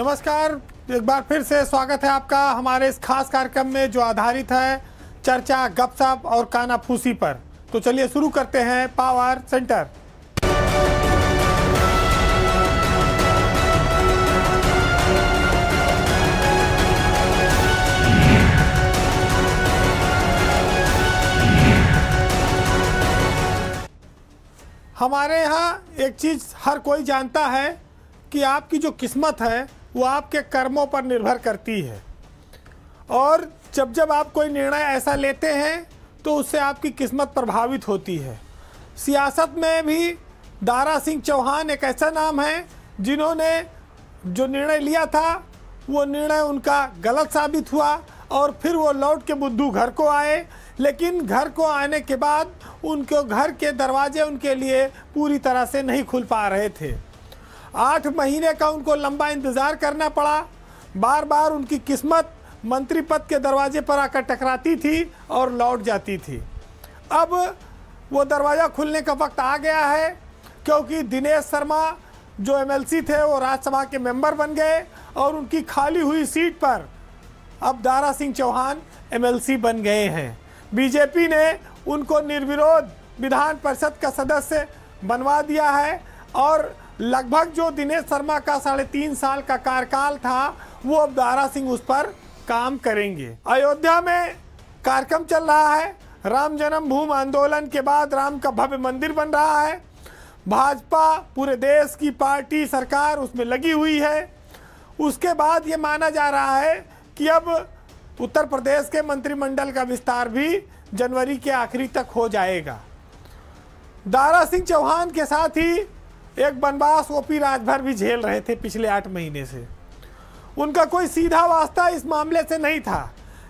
नमस्कार एक बार फिर से स्वागत है आपका हमारे इस खास कार्यक्रम में जो आधारित है चर्चा गपशप और कानाफूसी पर तो चलिए शुरू करते हैं पावर सेंटर हमारे यहाँ एक चीज़ हर कोई जानता है कि आपकी जो किस्मत है वो आपके कर्मों पर निर्भर करती है और जब जब आप कोई निर्णय ऐसा लेते हैं तो उससे आपकी किस्मत प्रभावित होती है सियासत में भी दारा सिंह चौहान एक ऐसा नाम है जिन्होंने जो निर्णय लिया था वो निर्णय उनका गलत साबित हुआ और फिर वो लौट के बुद्धू घर को आए लेकिन घर को आने के बाद उनके घर के दरवाजे उनके लिए पूरी तरह से नहीं खुल पा रहे थे आठ महीने का उनको लंबा इंतज़ार करना पड़ा बार बार उनकी किस्मत मंत्री पद के दरवाजे पर आकर टकराती थी और लौट जाती थी अब वो दरवाज़ा खुलने का वक्त आ गया है क्योंकि दिनेश शर्मा जो एमएलसी थे वो राज्यसभा के मेंबर बन गए और उनकी खाली हुई सीट पर अब दारा सिंह चौहान एमएलसी बन गए हैं बीजेपी ने उनको निर्विरोध विधान परिषद का सदस्य बनवा दिया है और लगभग जो दिनेश शर्मा का साढ़े तीन साल का कार्यकाल था वो अब दारा सिंह उस पर काम करेंगे अयोध्या में कार्यक्रम चल रहा है राम जन्मभूमि आंदोलन के बाद राम का भव्य मंदिर बन रहा है भाजपा पूरे देश की पार्टी सरकार उसमें लगी हुई है उसके बाद ये माना जा रहा है कि अब उत्तर प्रदेश के मंत्रिमंडल का विस्तार भी जनवरी के आखिरी तक हो जाएगा दारा सिंह चौहान के साथ ही एक बनवास ओपी राजभर भी झेल रहे थे पिछले आठ महीने से उनका कोई सीधा वास्ता इस मामले से नहीं था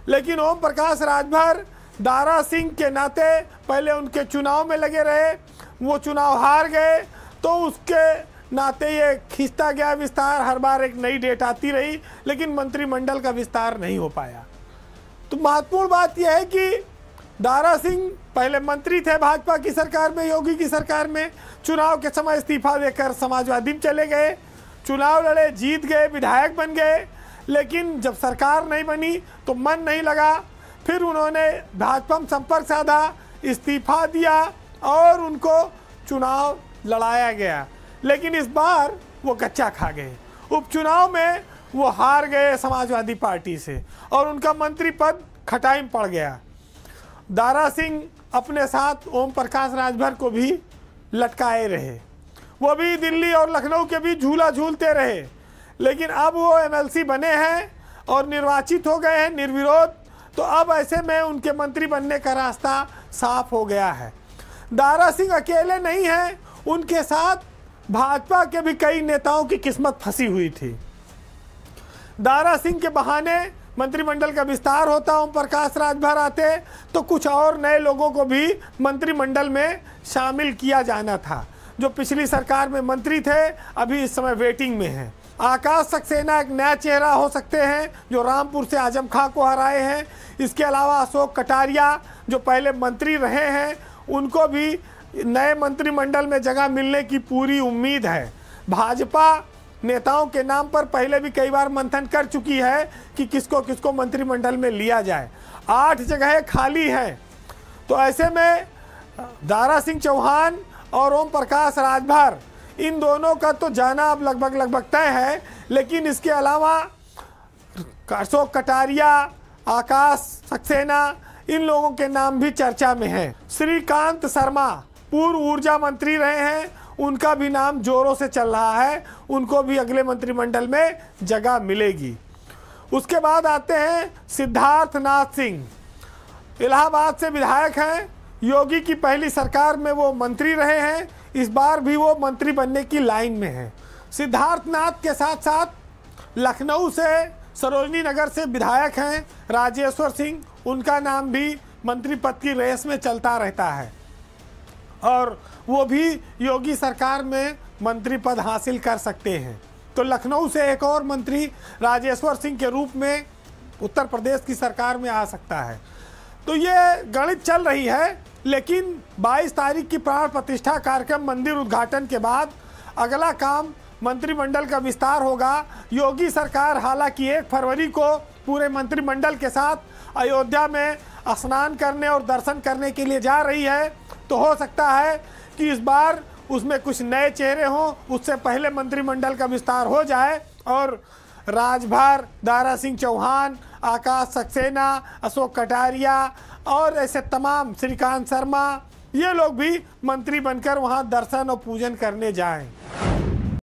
लेकिन ओम प्रकाश राजभर दारा सिंह के नाते पहले उनके चुनाव में लगे रहे वो चुनाव हार गए तो उसके नाते ये खींचता गया विस्तार हर बार एक नई डेट आती रही लेकिन मंत्रिमंडल का विस्तार नहीं हो पाया तो महत्वपूर्ण बात यह है कि दारा सिंह पहले मंत्री थे भाजपा की सरकार में योगी की सरकार में चुनाव के समय इस्तीफा देकर समाजवादी में चले गए चुनाव लड़े जीत गए विधायक बन गए लेकिन जब सरकार नहीं बनी तो मन नहीं लगा फिर उन्होंने भाजपा में संपर्क साधा इस्तीफा दिया और उनको चुनाव लड़ाया गया लेकिन इस बार वो कच्चा खा गए उपचुनाव में वो हार गए समाजवादी पार्टी से और उनका मंत्री पद खटाई में पड़ गया दारा सिंह अपने साथ ओम प्रकाश राजभर को भी लटकाए रहे वो भी दिल्ली और लखनऊ के बीच झूला झूलते रहे लेकिन अब वो एमएलसी बने हैं और निर्वाचित हो गए हैं निर्विरोध तो अब ऐसे में उनके मंत्री बनने का रास्ता साफ हो गया है दारा सिंह अकेले नहीं हैं उनके साथ भाजपा के भी कई नेताओं की किस्मत फंसी हुई थी दारा सिंह के बहाने मंत्रिमंडल का विस्तार होता ओम प्रकाश राजभर आते तो कुछ और नए लोगों को भी मंत्रिमंडल में शामिल किया जाना था जो पिछली सरकार में मंत्री थे अभी इस समय वेटिंग में हैं आकाश सक्सेना एक नया चेहरा हो सकते हैं जो रामपुर से आजम खां को हराए हैं इसके अलावा अशोक कटारिया जो पहले मंत्री रहे हैं उनको भी नए मंत्रिमंडल में जगह मिलने की पूरी उम्मीद है भाजपा नेताओं के नाम पर पहले भी कई बार मंथन कर चुकी है कि किसको किसको मंत्रिमंडल में लिया जाए आठ जगह खाली हैं तो ऐसे में दारा सिंह चौहान और ओम प्रकाश राजभर इन दोनों का तो जाना अब लगभग लगभग तय है लेकिन इसके अलावा अशोक कटारिया आकाश सक्सेना इन लोगों के नाम भी चर्चा में हैं श्रीकांत शर्मा पूर्व ऊर्जा मंत्री रहे हैं उनका भी नाम जोरों से चल रहा है उनको भी अगले मंत्रिमंडल में जगह मिलेगी उसके बाद आते हैं सिद्धार्थनाथ सिंह इलाहाबाद से विधायक हैं योगी की पहली सरकार में वो मंत्री रहे हैं इस बार भी वो मंत्री बनने की लाइन में हैं सिद्धार्थनाथ के साथ साथ लखनऊ से सरोजनी नगर से विधायक हैं राजेश्वर सिंह उनका नाम भी मंत्री पद की रेस में चलता रहता है और वो भी योगी सरकार में मंत्री पद हासिल कर सकते हैं तो लखनऊ से एक और मंत्री राजेश्वर सिंह के रूप में उत्तर प्रदेश की सरकार में आ सकता है तो ये गणित चल रही है लेकिन 22 तारीख की प्राण प्रतिष्ठा कार्यक्रम मंदिर उद्घाटन के बाद अगला काम मंत्रिमंडल का विस्तार होगा योगी सरकार हालांकि एक फरवरी को पूरे मंत्रिमंडल के साथ अयोध्या में स्नान करने और दर्शन करने के लिए जा रही है तो हो सकता है कि इस बार उसमें कुछ नए चेहरे हों उससे पहले मंत्रिमंडल का विस्तार हो जाए और राजभर दारा सिंह चौहान आकाश सक्सेना अशोक कटारिया और ऐसे तमाम श्रीकांत शर्मा ये लोग भी मंत्री बनकर वहाँ दर्शन और पूजन करने जाएं